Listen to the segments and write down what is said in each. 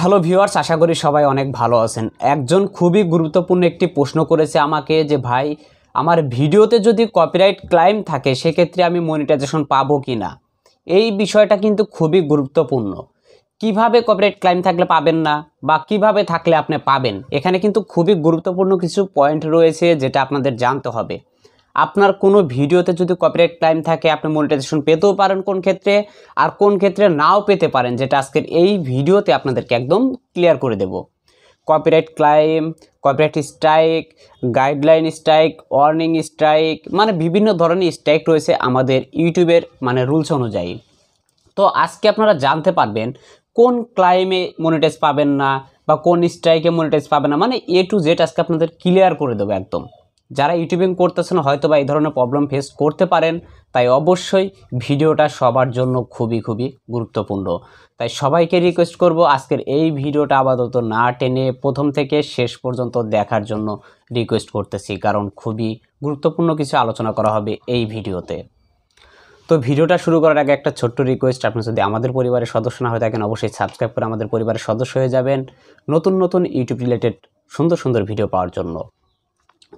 hello viewers আশা করি সবাই অনেক ভালো আছেন একজন খুবই গুরুত্বপূর্ণ একটি প্রশ্ন করেছে আমাকে যে ভাই আমার ভিডিওতে যদি কপিরাইট ক্লাইম থাকে সেক্ষেত্রে আমি মনিটাইজেশন পাবো কি না এই বিষয়টা কিন্তু খুবই গুরুত্বপূর্ণ কিভাবে কপিরাইট ক্লাইম থাকলে পাবেন না বা কিভাবে থাকলে আপনি পাবেন এখানে কিন্তু খুবই গুরুত্বপূর্ণ কিছু পয়েন্ট রয়েছে যেটা আপনাদের জানতে হবে আপনার কোনো ভিডিওতে যদি কপিরাইট ক্লাইম থাকে আপনি মনিটাইজেশন পেতেও পারেন কোন ক্ষেত্রে আর কোন ক্ষেত্রে নাও পেতে পারেন যেটা আজকের এই ভিডিওতে আপনাদেরকে একদম ক্লিয়ার করে দেব copyright claim copyright strike guideline strike warning strike মানে বিভিন্ন ধরনের স্ট্রাইক রয়েছে আমাদের ইউটিউবের মানে রুলস অনুযায়ী তো আজকে আপনারা জানতে পারবেন কোন ক্লাইমে মনিটাইজ পাবেন না বা কোন স্ট্রাইকে মনিটাইজ পাবেন না মানে এ টু জেড আজকে আপনাদের ক্লিয়ার করে দেবো একদম যারা ইউটিউবিং করতেছেন হয়তো বা এই ধরনের প্রবলেম ফেস করতে পারেন তাই অবশ্যই ভিডিওটা সবার জন্য খুবই খুবই গুরুত্বপূর্ণ তাই সবাইকে রিকোয়েস্ট করব আজকের এই ভিডিওটা আপাতত না টেনে প্রথম থেকে শেষ পর্যন্ত দেখার জন্য রিকোয়েস্ট করতেছি কারণ খুবই গুরুত্বপূর্ণ কিছু আলোচনা করা হবে এই ভিডিওতে তো ভিডিওটা শুরু করার আগে একটা ছোট্ট রিকোয়েস্ট আপনি যদি আমাদের পরিবারের সদস্য না হয়ে থাকেন অবশ্যই সাবস্ক্রাইব করে আমাদের পরিবারের সদস্য হয়ে যাবেন নতুন নতুন ইউটিউব রিলেটেড সুন্দর সুন্দর ভিডিও পাওয়ার জন্য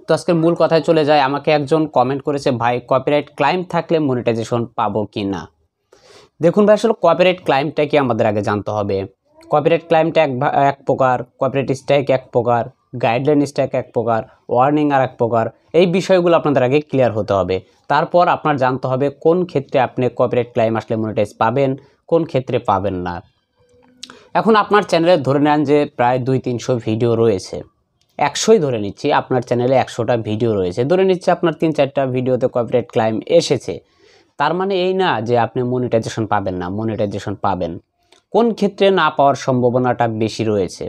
তো আজকের মূল কথায় চলে যায় আমাকে একজন কমেন্ট করেছে ভাই কপিরাইট ক্লাইম থাকলে মনিটাইজেশন পাবো কি না দেখুন ভাই আসলে কপিরাইট ক্লাইমটা কি আমাদের আগে জানতে হবে কপিরাইট ক্লাইমটা এক এক প্রকার কপিরাইট স্ট্রাইক এক প্রকার গাইডলাইন স্ট্রাইক এক প্রকার ওয়ার্নিং আর এক প্রকার এই বিষয়গুলো আপনাদের আগে ক্লিয়ার হতে হবে তারপর আপনার জানতে হবে কোন ক্ষেত্রে আপনি কপিরাইট ক্লাইম আসলে মনিটাইজ পাবেন কোন ক্ষেত্রে পাবেন না এখন আপনার চ্যানেলে ধরে নেন যে প্রায় দুই তিনশো ভিডিও রয়েছে একশোই ধরে নিচ্ছি আপনার চ্যানেলে একশোটা ভিডিও রয়েছে ধরে নিচ্ছি আপনার তিন চারটা ভিডিওতে কপিরাইট ক্লাইম এসেছে তার মানে এই না যে আপনি মনিটাইজেশন পাবেন না মনিটাইজেশন পাবেন কোন ক্ষেত্রে না পাওয়ার সম্ভাবনাটা বেশি রয়েছে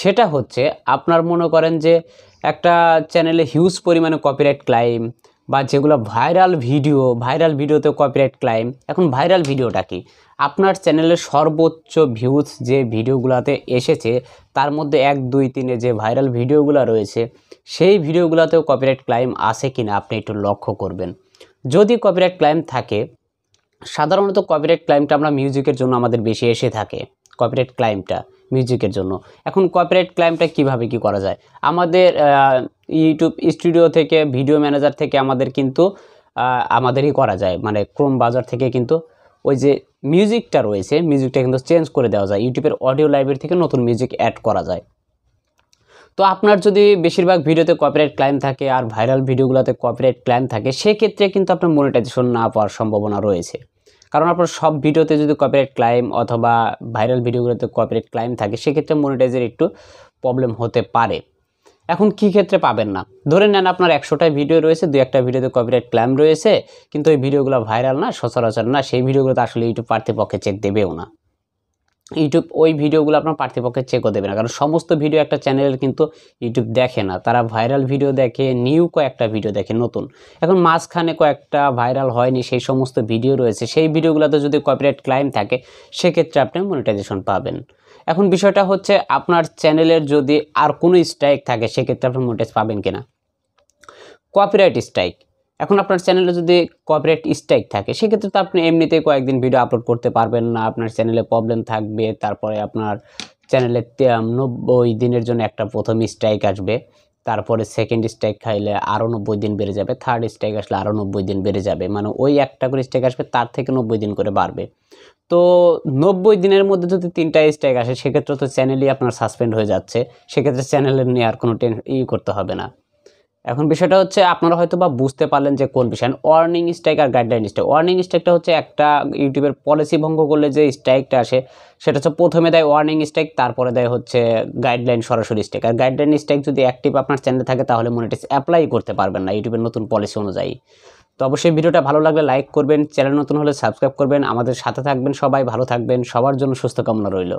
সেটা হচ্ছে আপনার মনে করেন যে একটা চ্যানেলে হিউজ পরিমাণে কপিরাইট ক্লাইম বা যেগুলো ভাইরাল ভিডিও ভাইরাল ভিডিওতে কপিরাইট ক্লাইম এখন ভাইরাল ভিডিওটা কি আপনার চ্যানেলের সর্বোচ্চ ভিউজ যে ভিডিওগুলোতে এসেছে তার মধ্যে এক দুই তিনে যে ভাইরাল ভিডিওগুলো রয়েছে সেই ভিডিওগুলোতেও কপিরাইট ক্লাইম আছে কি না আপনি একটু লক্ষ্য করবেন যদি কপিরাইট ক্লাইম থাকে সাধারণত কপিরাইট ক্লাইমটা আমরা মিউজিকের জন্য আমাদের বেশি এসে থাকে কপিরাইট ক্লাইমটা মিউজিকের জন্য এখন কপিরাইট ক্লাইমটা কিভাবে কি করা যায় আমাদের ইউটিউব স্টুডিও থেকে ভিডিও ম্যানেজার থেকে আমাদের কিন্তু আমাদেরই করা যায় মানে ক্রোম বাজার থেকে কিন্তু ওই যে মিউজিকটা রয়েছে মিউজিকটা কিন্তু চেঞ্জ করে দেওয়া যায় ইউটিউবের অডিও লাইব্রেরি থেকে নতুন মিউজিক অ্যাড করা যায় তো আপনার যদি বেশিরভাগ ভিডিওতে কপিরাইট ক্লাইম থাকে আর ভাইরাল ভিডিওগুলোতে কপিরাইট ক্লাইম থাকে সেক্ষেত্রে কিন্তু আপনার মনিটাইজেশন না পাওয়ার সম্ভাবনা রয়েছে কারণ আপনার সব ভিডিওতে যদি কপিরাইট ক্লাইম অথবা ভাইরাল ভিডিওগুলোতে কপিরাইট ক্লাইম থাকে সেক্ষেত্রে মনিটাইজের একটু প্রবলেম হতে পারে এখন কি ক্ষেত্রে পাবেন না ধরে নেন আপনার একশোটা ভিডিও রয়েছে দু একটা ভিডিওতে কপিরাইট ক্লাইম রয়েছে কিন্তু ওই ভিডিওগুলো ভাইরাল না সচরাচর না সেই ভিডিওগুলো তো আসলে ইউটিউব কর্তৃপক্ষে চেক দেবেও না ইউটিউব ওই ভিডিওগুলো আপনার পার্থিপক্ষে চেকও দেবে না কারণ সমস্ত ভিডিও একটা চ্যানেলের কিন্তু ইউটিউব দেখে না তারা ভাইরাল ভিডিও দেখে নিউ কয়েকটা ভিডিও দেখে নতুন এখন মাঝখানে কয়েকটা ভাইরাল হয়নি সেই সমস্ত ভিডিও রয়েছে সেই ভিডিওগুলোতে যদি কপিরাইট ক্লাইম থাকে সেক্ষেত্রে আপনি মনিটাইজেশন পাবেন এখন বিষয়টা হচ্ছে আপনার চ্যানেলের যদি আর কোনো স্ট্রাইক থাকে সেক্ষেত্রে আপনি মনিটাইজ পাবেন কিনা কপিরাইট স্ট্রাইক এখন আপনার চ্যানেলে যদি কপিরাইট স্ট্রাইক থাকে সেক্ষেত্রে তো আপনি এমনিতেই কয়েকদিন ভিডিও আপলোড করতে পারবেন না আপনার চ্যানেলে প্রবলেম থাকবে তারপরে আপনার চ্যানেলে নব্বই দিনের জন্য একটা প্রথম স্ট্রাইক আসবে তারপরে সেকেন্ড স্ট্রাইক খাইলে আরও নব্বই দিন বেড়ে যাবে থার্ড স্ট্রাইক আসলে আরও নব্বই দিন বেড়ে যাবে মানে ওই একটা করে স্ট্রাইক আসবে তার থেকে নব্বই দিন করে বাড়বে তো নব্বই দিনের মধ্যে যদি তিনটা স্ট্রাইক আসে সেক্ষেত্রে তো চ্যানেলই আপনার সাসপেন্ড হয়ে যাচ্ছে সেক্ষেত্রে চ্যানেলের নিয়ে আর কোনো টেন ই করতে হবে না এখন বিষয়টা হচ্ছে আপনারা হয়তো বা বুঝতে পারলেন যে কোন বিষয় ওয়ার্নিং স্ট্রাইক আর গাইডলাইন স্ট্রাইক ওয়ার্নিং স্ট্রাইকটা হচ্ছে একটা ইউটিউবের পলিসি ভঙ্গ করলে যে স্ট্রাইকটা আসে সেটা হচ্ছে প্রথমে দেয় ওয়ার্নিং স্ট্রাইক তারপরে দেয় হচ্ছে গাইডলাইন সরাসরি স্ট্রাইক আর গাইডলাইন স্ট্রাইক যদি অ্যাক্টিভ আপনার চ্যানেলে থাকে তাহলে মনিটাইজ অ্যাপ্লাই করতে পারবেন না ইউটিউবের নতুন পলিসি অনুযায়ী তো অবশ্যই ভিডিওটা ভালো লাগলে লাইক করবেন চ্যানেল নতুন হলে সাবস্ক্রাইব করবেন আমাদের সাথে থাকবেন সবাই ভালো থাকবেন সবার জন্য সুস্থ কামনা রইল